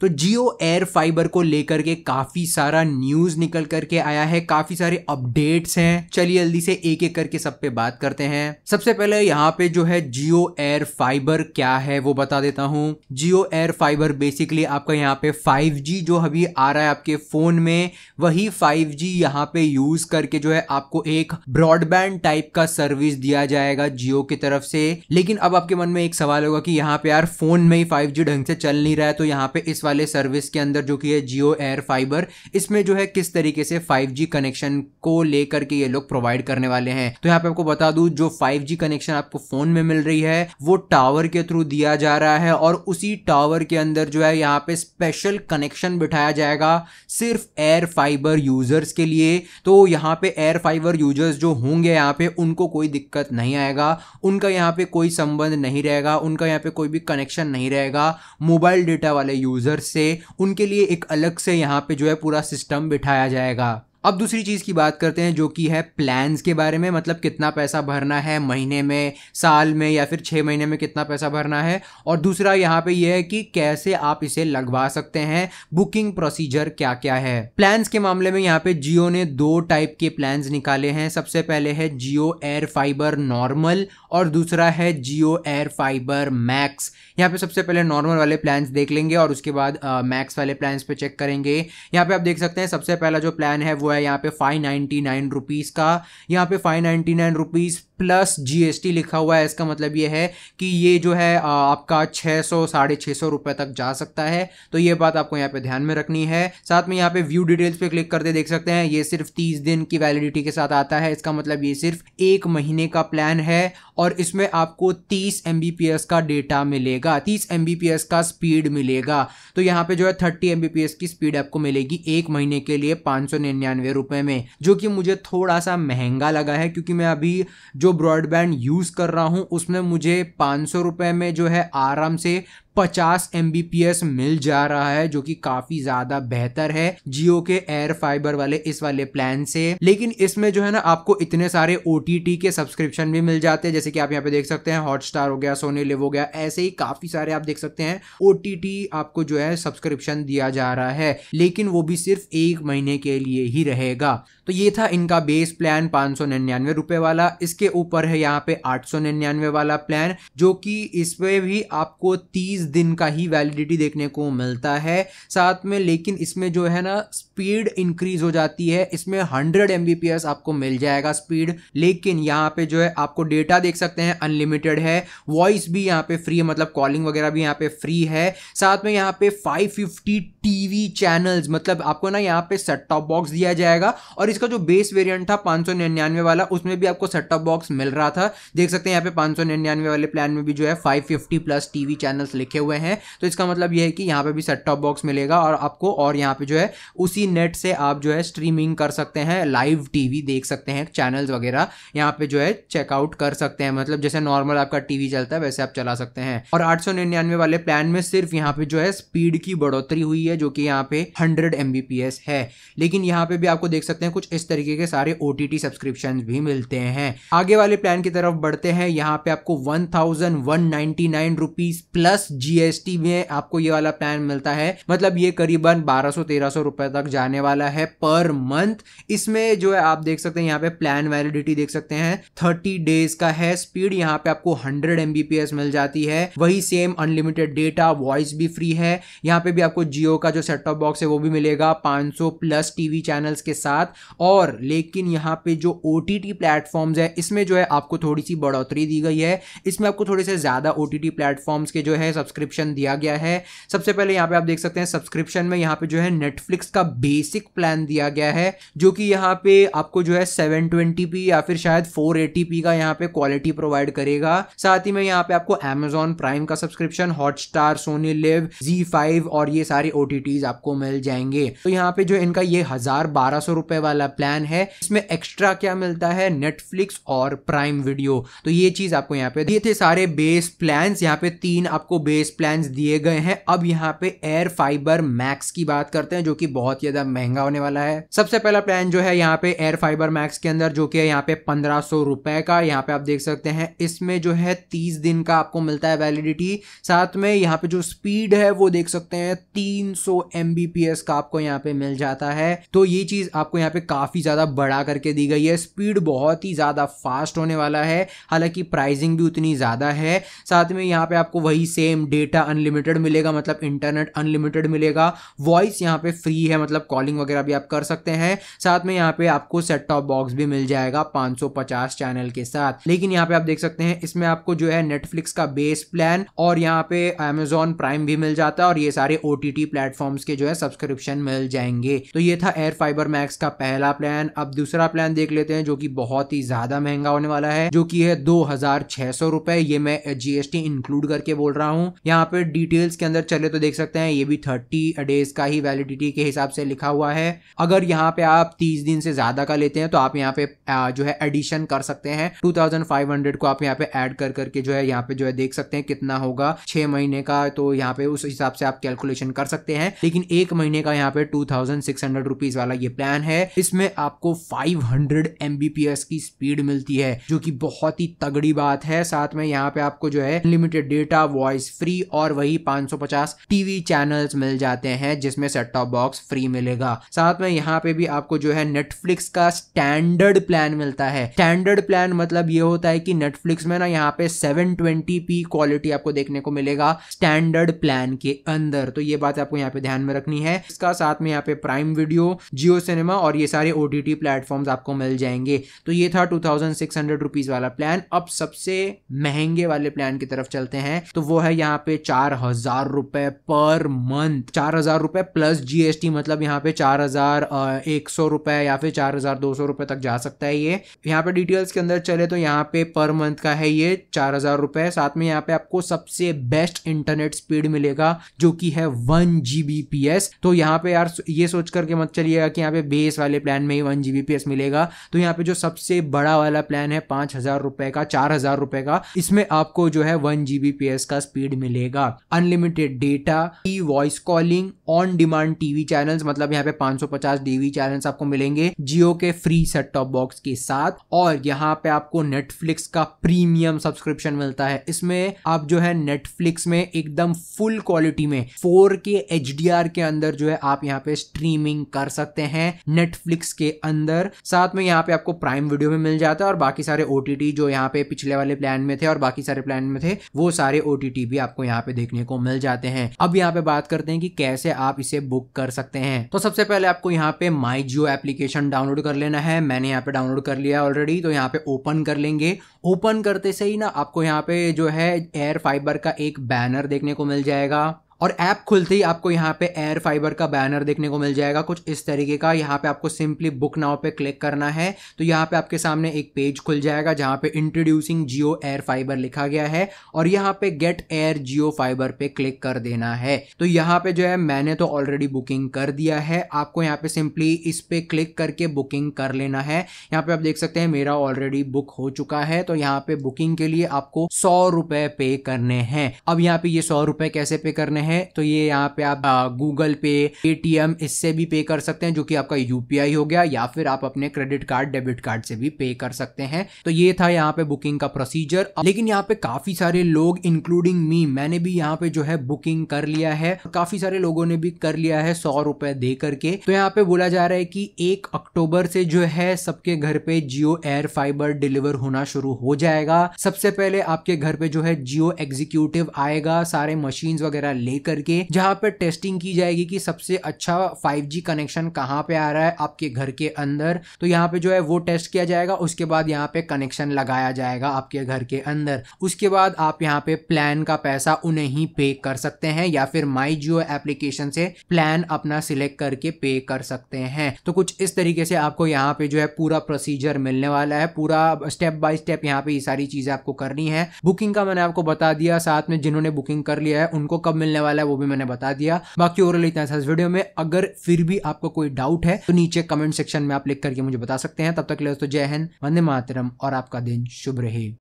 तो जियो air fibre को लेकर के काफी सारा न्यूज निकल करके आया है काफी सारे अपडेट्स हैं चलिए जल्दी से एक एक करके सब पे बात करते हैं सबसे पहले यहाँ पे जो है जियो एयर फाइबर क्या है वो बता देता हूँ जियो एयर फाइबर बेसिकली आपका यहाँ पे 5G जो अभी आ रहा है आपके फोन में वही 5G जी यहाँ पे यूज करके जो है आपको एक ब्रॉडबैंड टाइप का सर्विस दिया जाएगा जियो की तरफ से लेकिन अब आपके मन में एक सवाल होगा कि यहाँ पे यार फोन में ही फाइव ढंग से चल नहीं रहा है तो यहाँ पे इस वाले सर्विस के अंदर जो कि है जियो एयर फाइबर इसमें जो है किस तरीके से 5G कनेक्शन को लेकर के ये लोग प्रोवाइड करने वाले हैं तो यहाँ पे आपको बता दूं जो 5G कनेक्शन आपको फोन में मिल रही है वो टावर के थ्रू दिया जा रहा है और उसी टावर के अंदर जो है यहाँ पे स्पेशल कनेक्शन बिठाया जाएगा सिर्फ एयर फाइबर यूजर्स के लिए तो यहाँ पे एयर फाइबर यूजर्स जो होंगे यहाँ पे उनको कोई दिक्कत नहीं आएगा उनका यहाँ पे कोई संबंध नहीं रहेगा उनका यहाँ पे कोई भी कनेक्शन नहीं रहेगा मोबाइल डेटा वाले यूजर से उनके लिए एक अलग से यहाँ पे जो है पूरा सिस्टम बिठाया जाएगा अब दूसरी चीज़ की बात करते हैं जो कि है प्लान्स के बारे में मतलब कितना पैसा भरना है महीने में साल में या फिर छः महीने में कितना पैसा भरना है और दूसरा यहाँ पे यह है कि कैसे आप इसे लगवा सकते हैं बुकिंग प्रोसीजर क्या क्या है प्लान्स के मामले में यहाँ पे जियो ने दो टाइप के प्लान्स निकाले हैं सबसे पहले है जियो एयर फाइबर नॉर्मल और दूसरा है जियो एयर फाइबर मैक्स यहाँ पे सबसे पहले नॉर्मल वाले प्लान्स देख लेंगे और उसके बाद मैक्स वाले प्लान्स पे चेक करेंगे यहाँ पे आप देख सकते हैं सबसे पहला जो प्लान है वो है है यहाँ पे फाइव नाइन्टी नाइन रुपीज़ का यहाँ पे five ninety nine rupees plus GST लिखा हुआ है इसका मतलब ये है कि ये जो है आपका 600 सौ साढ़े छः सौ रुपये तक जा सकता है तो ये बात आपको यहाँ पे ध्यान में रखनी है साथ में यहाँ पे व्यू डिटेल्स पे क्लिक करते देख सकते हैं ये सिर्फ 30 दिन की वैलिडिटी के साथ आता है इसका मतलब ये सिर्फ एक महीने का प्लान है और इसमें आपको तीस एम का डेटा मिलेगा तीस एम का स्पीड मिलेगा तो यहाँ पे जो है थर्टी एम की स्पीड आपको मिलेगी एक महीने के लिए पाँच सौ निन्यानवे में जो कि मुझे थोड़ा सा महंगा लगा है क्योंकि मैं अभी जो जो ब्रॉडबैंड यूज़ कर रहा हूँ उसमें मुझे पाँच सौ में जो है आराम से पचास एम मिल जा रहा है जो कि काफी ज्यादा बेहतर है जियो के एयर फाइबर वाले इस वाले प्लान से लेकिन इसमें जो है ना आपको इतने सारे ओ के सब्सक्रिप्शन भी मिल जाते हैं जैसे कि आप यहाँ पे देख सकते हैं हॉटस्टार हो गया सोनी लिव हो गया ऐसे ही काफी सारे आप देख सकते हैं ओ आपको जो है सब्सक्रिप्शन दिया जा रहा है लेकिन वो भी सिर्फ एक महीने के लिए ही रहेगा तो ये था इनका बेस प्लान पाँच रुपए वाला इसके ऊपर है यहाँ पे आठ वाला प्लान जो कि इसमें भी आपको तीस दिन का ही वैलिडिटी देखने को मिलता है साथ में लेकिन इसमें जो है ना स्पीड इंक्रीज हो जाती है इसमें हंड्रेड एम आपको मिल जाएगा स्पीड लेकिन यहाँ पे जो है आपको डेटा देख सकते हैं अनलिमिटेड है वॉइस भी यहाँ पे फ्री है मतलब कॉलिंग वगैरह भी यहाँ पे फ्री है साथ में यहाँ पे 550 टीवी चैनल्स मतलब आपको ना यहाँ पे सेट टॉप बॉक्स दिया जाएगा और इसका जो बेस वेरिएंट था पाँच वाला उसमें भी आपको सेट टॉप बॉक्स मिल रहा था देख सकते हैं यहाँ पे पाँच वाले प्लान में भी जो है फाइव प्लस टी चैनल्स लिखे लिखे हुए हैं तो इसका मतलब यह है कि यहाँ पे भी सेट टॉप बॉक्स मिलेगा और आपको और यहाँ पे जो है उसी नेट से आप जो है स्ट्रीमिंग कर सकते हैं लाइव टीवी देख सकते हैं चैनल्स वगैरह यहाँ पे जो है चेकआउट कर सकते हैं मतलब जैसे नॉर्मल आपका टीवी चलता है वैसे आप चला सकते हैं और आठ वाले प्लान में सिर्फ यहाँ पे जो है स्पीड की बढ़ोतरी हुई है जो कि यहाँ पे हंड्रेड एम है लेकिन यहाँ पे भी आपको देख सकते हैं कुछ इस तरीके के सारे ओ टी सब्सक्रिप्शन भी मिलते हैं आगे वाले प्लान की तरफ बढ़ते हैं यहाँ पे आपको one thousand one ninety nine rupees plus GST में आपको ये वाला प्लान मिलता है मतलब ये करीबन 1200-1300 रुपए तक जाने वाला है पर मंथ इसमें जो है आप देख सकते हैं यहाँ पे प्लान वैलिडिटी देख सकते हैं 30 डेज का है स्पीड यहाँ पे आपको 100 एम मिल जाती है वही सेम अनलिमिटेड डेटा वॉइस भी फ्री है यहाँ पे भी आपको जियो का जो सेट टॉप बॉक्स है वो भी मिलेगा पांच प्लस टीवी चैनल्स के साथ और लेकिन यहाँ पे जो ओ टी है इसमें जो है आपको थोड़ी सी बढ़ोतरी दी गई है इसमें आपको थोड़े से ज़्यादा ओ टी प्लेटफॉर्म्स के जो है सब्सक्रिप्शन दिया गया है सबसे पहले यहाँ पे आप देख सकते हैं सब्सक्रिप्शन में यहाँ पे जो है नेटफ्लिक्स का बेसिक प्लान दिया गया है जो कि यहाँ पे आपको जो है सेवन या फिर शायद फोर का यहाँ पे क्वालिटी प्रोवाइड करेगा साथ ही में यहाँ पे आपको अमेजोन प्राइम का subscription Hotstar Sony LIV Zee five और ये सारे ओ आपको मिल जाएंगे तो यहाँ पे जो इनका ये हजार बारह सौ रुपए वाला प्लान है इसमें एक्स्ट्रा क्या मिलता है नेटफ्लिक्स और प्राइम वीडियो तो ये चीज आपको यहाँ पे दिए थे सारे बेस प्लान यहाँ पे तीन आपको बेस बेस प्लान दिए गए हैं अब यहाँ पे एयर फाइबर मैक्स की बात करते हैं जो कि बहुत ज्यादा महंगा होने वाला है सबसे पहला प्लान जो है यहाँ पे एयर फाइबर मैक्स के अंदर जो कि यहाँ पे पंद्रह सौ रुपए का यहाँ पे आप देख सकते हैं इसमें जो है तीस दिन का आपको मिलता है वैलिडिटी साथ में यहाँ पे जो स्पीड है वो देख सकते हैं तीन एमबीपीएस का आपको यहाँ पे मिल जाता है तो ये चीज आपको यहाँ पे काफी ज्यादा बढ़ा करके दी गई है स्पीड बहुत ही ज्यादा फास्ट होने वाला है हालांकि प्राइसिंग भी उतनी ज्यादा है साथ में यहाँ पे आपको वही सेम डेटा अनलिमिटेड मिलेगा मतलब इंटरनेट अनलिमिटेड मिलेगा वॉइस यहाँ पे फ्री है मतलब कॉलिंग वगैरह भी आप कर सकते हैं साथ में यहाँ पे आपको सेट टॉप बॉक्स भी मिल जाएगा 550 चैनल के साथ लेकिन यहाँ पे आप देख सकते हैं इसमें आपको जो है नेटफ्लिक्स का बेस प्लान और यहाँ पे अमेजोन प्राइम भी मिल जाता है और ये सारे ओ टी प्लेटफॉर्म्स के जो है सब्सक्रिप्शन मिल जाएंगे तो ये था एयर फाइबर मैक्स का पहला प्लान अब दूसरा प्लान देख लेते हैं जो कि बहुत ही ज्यादा महंगा होने वाला है जो कि है दो हजार छह सौ रुपए ये मैं जीएसटी इंक्लूड करके बोल रहा हूँ यहाँ पे डिटेल्स के अंदर चले तो देख सकते हैं ये भी थर्टी डेज का ही वैलिडिटी के हिसाब से लिखा हुआ है अगर यहाँ पे आप तीस दिन से ज्यादा का लेते हैं तो आप यहाँ पे जो है एडिशन कर सकते हैं टू को आप यहाँ पे एड कर करके जो है यहाँ पे जो है देख सकते हैं कितना होगा छह महीने का तो यहाँ पे उस हिसाब से आप कैलकुलेशन कर सकते हैं लेकिन एक महीने का यहाँ पे two thousand six hundred rupees वाला ये प्लान है इसमें आपको फाइव हंड्रेड एमबीपीएस की स्पीड मिलती है जो की बहुत ही तगड़ी बात है साथ में यहाँ पे आपको जो है लिमिटेड डेटा वॉइस फ्री और वही 550 टीवी चैनल्स मिल जाते हैं जिसमें सेट टॉप बॉक्स फ्री मिलेगा साथ में यहाँ पे भी आपको जो है नेटफ्लिक्स का स्टैंडर्ड प्लान मिलता है स्टैंडर्ड प्लान मतलब ये होता है कि नेटफ्लिक्स में ना यहाँ पे 720p क्वालिटी आपको देखने को मिलेगा स्टैंडर्ड प्लान के अंदर तो ये बात आपको यहाँ पे ध्यान में रखनी है इसका साथ में यहाँ पे प्राइम वीडियो जियो सिनेमा और ये सारे ओटीटी टी प्लेटफॉर्म्स आपको मिल जाएंगे तो ये था टू थाउजेंड वाला प्लान अब सबसे महंगे वाले प्लान की तरफ चलते हैं तो वो है यहाँ यहाँ पे चार हजार रुपए पर मंथ चार हजार रुपए प्लस जीएसटी मतलब यहाँ पे चार हजार एक सौ रुपए या फिर चार हजार दो सौ रुपए तक जा सकता है ये यहाँ पे डिटेल्स के अंदर चले तो यहाँ पे पर मंथ का है ये चार हजार रुपए साथ में यहाँ पे आपको सबसे बेस्ट इंटरनेट स्पीड मिलेगा जो कि है वन जीबीपीएस तो यहाँ पे यार ये सोच करके मत चलिएगा कि यहाँ पे बेस वाले प्लान में ही वन जीबीपीएस मिलेगा तो यहाँ पे जो सबसे बड़ा वाला प्लान है पांच हजार रुपए का चार हजार रुपए का इसमें आपको जो है वन जीबीपीएस का स्पीड मिलेगा मिलेगा unlimited data voice calling on demand TV channels मतलब यहाँ पे 550 टीवी चैनल्स आपको मिलेंगे जियो के फ्री सेट टॉप बॉक्स के साथ और यहाँ पे आपको नेटफ्लिक्स का प्रीमियम सब्सक्रिप्शन मिलता है इसमें आप जो है नेटफ्लिक्स में एकदम फुल क्वालिटी में के एच के अंदर जो है आप यहाँ पे स्ट्रीमिंग कर सकते हैं नेटफ्लिक्स के अंदर साथ में यहाँ पे आपको प्राइम वीडियो में मिल जाता है और बाकी सारे ओटीटी जो यहाँ पे पिछले वाले प्लान में थे और बाकी सारे प्लान में थे वो सारे ओटीटी भी आप आपको यहाँ पे देखने को मिल जाते हैं अब यहाँ पे बात करते हैं कि कैसे आप इसे बुक कर सकते हैं तो सबसे पहले आपको यहाँ पे माई जियो एप्लीकेशन डाउनलोड कर लेना है मैंने यहाँ पे डाउनलोड कर लिया ऑलरेडी तो यहाँ पे ओपन कर लेंगे ओपन करते से ही ना आपको यहाँ पे जो है एयर फाइबर का एक बैनर देखने को मिल जाएगा और ऐप खुलते ही आपको यहाँ पे एयर फाइबर का बैनर देखने को मिल जाएगा कुछ इस तरीके का यहाँ पे आपको सिंपली बुक नाउ पे क्लिक करना है तो यहाँ पे आपके सामने एक पेज खुल जाएगा जहाँ पे इंट्रोड्यूसिंग जियो एयर फाइबर लिखा गया है और यहाँ पे गेट एयर जियो फाइबर पे क्लिक कर देना है तो यहाँ पे जो है मैंने तो ऑलरेडी बुकिंग कर दिया है आपको यहाँ पे सिंपली इस पे क्लिक करके बुकिंग कर लेना है यहाँ पे आप देख सकते हैं मेरा ऑलरेडी बुक हो चुका है तो यहाँ पे बुकिंग के लिए आपको सौ रुपए पे करने हैं अब यहाँ पे ये सौ रुपए कैसे पे करने हैं तो ये यहाँ पे आप गूगल पे पेटीएम इससे भी पे कर सकते हैं जो कि आपका यूपीआई हो गया या फिर आप अपने क्रेडिट कार्ड डेबिट कार्ड से भी पे कर सकते हैं तो ये था यहाँ पे बुकिंग का प्रोसीजर लेकिन यहाँ पे काफी सारे लोग इंक्लूडिंग मी मैंने भी यहाँ पे जो है बुकिंग कर लिया है काफी सारे लोगों ने भी कर लिया है सौ रुपए दे करके तो यहाँ पे बोला जा रहा है कि एक अक्टूबर से जो है सबके घर पे जियो एयर फाइबर डिलीवर होना शुरू हो जाएगा सबसे पहले आपके घर पे जो है जियो एग्जीक्यूटिव आएगा सारे मशीन वगैरह ले लेकर के जहां पर टेस्टिंग की जाएगी कि सबसे अच्छा 5G कनेक्शन कहां पे आ रहा है आपके घर के अंदर तो यहाँ पे जो है वो टेस्ट किया जाएगा उसके बाद यहाँ पे कनेक्शन लगाया जाएगा आपके घर के अंदर उसके बाद आप यहाँ पे प्लान का पैसा उन्हें ही पे कर सकते हैं या फिर माई जियो एप्लीकेशन से प्लान अपना सिलेक्ट करके पे कर सकते हैं तो कुछ इस तरीके से आपको यहाँ पे जो है पूरा प्रोसीजर मिलने वाला है पूरा स्टेप बाय स्टेप यहाँ पे ये सारी चीजें आपको करनी है बुकिंग का मैंने आपको बता दिया साथ में जिन्होंने बुकिंग कर लिया है उनको कब मिलने वाला है वो भी मैंने बता दिया बाकी ओवरऑल इतना था इस वीडियो में अगर फिर भी आपको कोई डाउट है तो नीचे कमेंट सेक्शन में आप लिख करके मुझे बता सकते हैं तब तक ले दोस्तों जय हिंद वंदे मातरम और आपका दिन शुभ रहे